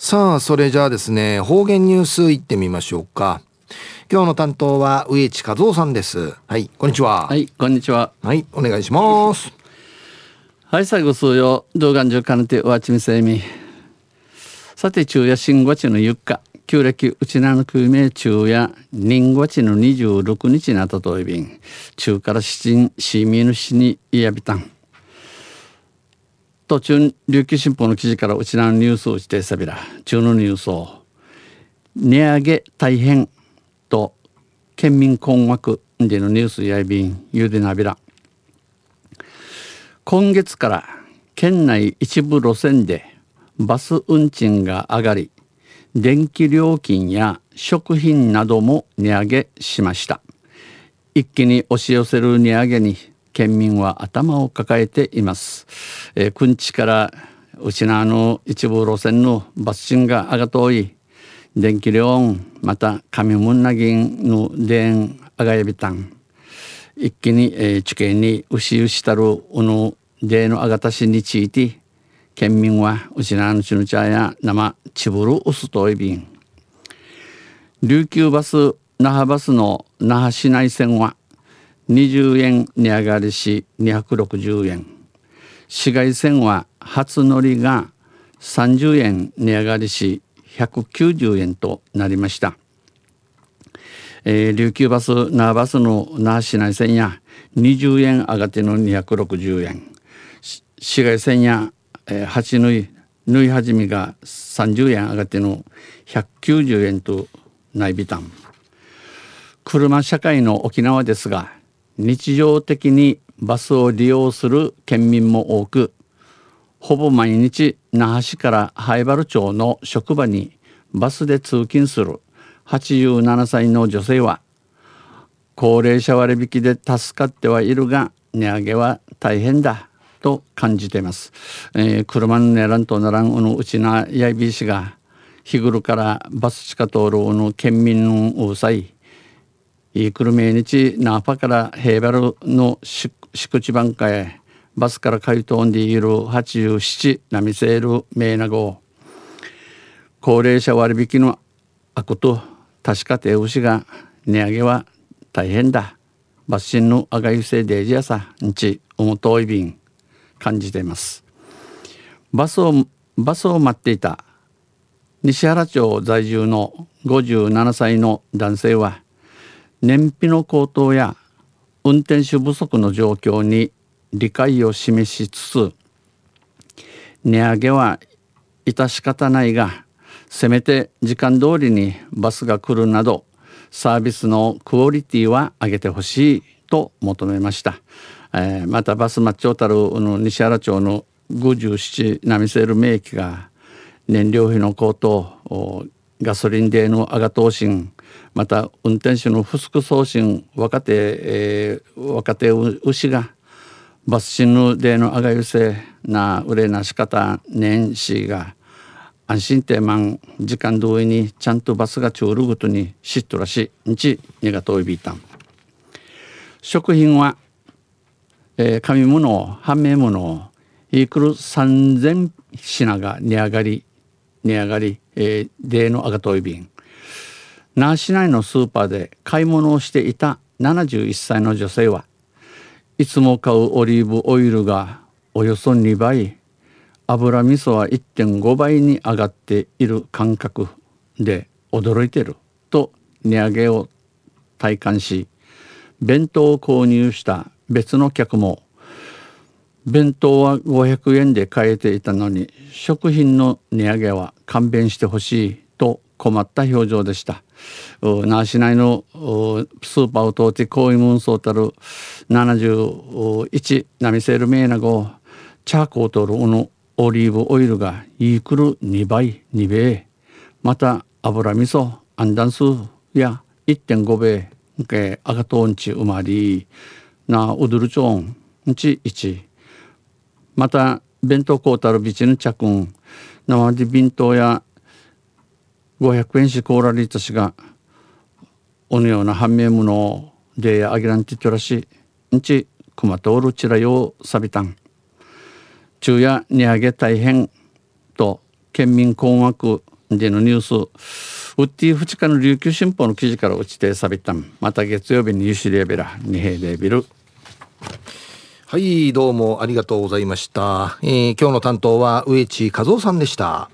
さあ、それじゃあですね、方言ニュースいってみましょうか。今日の担当は植地和夫さんです。はい、こんにちは。はい、こんにちは。はい、お願いします。はい、最後数曜、動画中かねて、わちみせみ。さて、昼夜新五地のゆっか、旧暦うちなの久名中夜、人五地の二十六日なたといびん。中から七人、市民の死にいやびたん。途中琉球新報の記事からうちらのニュースをしてさびら中のニュースを値上げ大変と県民困惑でのニュースやいびんゆでなびら今月から県内一部路線でバス運賃が上がり電気料金や食品なども値上げしました一気に押し寄せる値上げに県民は頭を抱えています。えー、くんちからうちなの一部路線のバス賃が上がとおい、電気料また紙もんなぎんの電あがやびたん。一気に、えー、地形にうしうしたるおのでのあがたしにちいて、県民はうちなのちのゃや生ちぶるうすといびん。琉球バス那覇バスの那覇市内線は20円値上がりし260円紫外線は初乗りが30円値上がりし190円となりました、えー、琉球バス那覇バスの那覇市内線や20円上がっての260円紫外線や、えー、8縫い縫い始めが30円上がっての190円となりびたん車社会の沖縄ですが日常的にバスを利用する県民も多くほぼ毎日那覇市から灰原町の職場にバスで通勤する87歳の女性は高齢者割引で助かってはいるが値上げは大変だと感じています、えー、車のねうとならんうのうちなやいびしが日頃からバス地下通るうの県民のうさいくるめいにちナパからヘーバルの宿地番かへバスから回答んでいる87なみせるめいなご高齢者割引のあこと確かて牛が値上げは大変だバスシのあがゆせデージやさんちおもといびん感じていますバスをバスを待っていた西原町在住の57歳の男性は燃費の高騰や運転手不足の状況に理解を示しつつ値上げは致し方ないがせめて時間通りにバスが来るなどサービスのクオリティは上げてほしいと求めました、えー、またバスマッチョタルの西原町の57ナミセル名機が燃料費の高騰ガソリン税の上が投資また運転手の不服送信若手、えー、若手牛がバス進ヌでのあがゆせなうれなし方年始が安心てまん時間通りにちゃんとバスがちょるごとにしっとらしい日にがといびいたん食品は、えー、紙物判明物イくクル3000品が値上がり値上がり、えー、でのあがといびん那覇市内のスーパーで買い物をしていた71歳の女性はいつも買うオリーブオイルがおよそ2倍油味噌は1.5倍に上がっている感覚で驚いてると値上げを体感し弁当を購入した別の客も弁当は500円で買えていたのに食品の値上げは勘弁してほしいと困った表情でした那覇市内のスーパーを通ってこういうもんそうたる71ナミセールメーナゴチャーコートルオのオリーブオイルがイークル2倍2倍また油味噌アンダンスや1.5米け赤とんちうまりなうどるちょんち1また弁当コータルビチヌチャくデなわン弁当や五百円しコーラリートしがおのような反面無のであげらんちとらしんちくまとおるちらようさびたん昼夜値上げ大変と県民困惑でのニュースウッディフチカの琉球新報の記事から落ちてさびたんまた月曜日にゆしりベべら二平でビルはいどうもありがとうございました、えー、今日の担当は植地和夫さんでした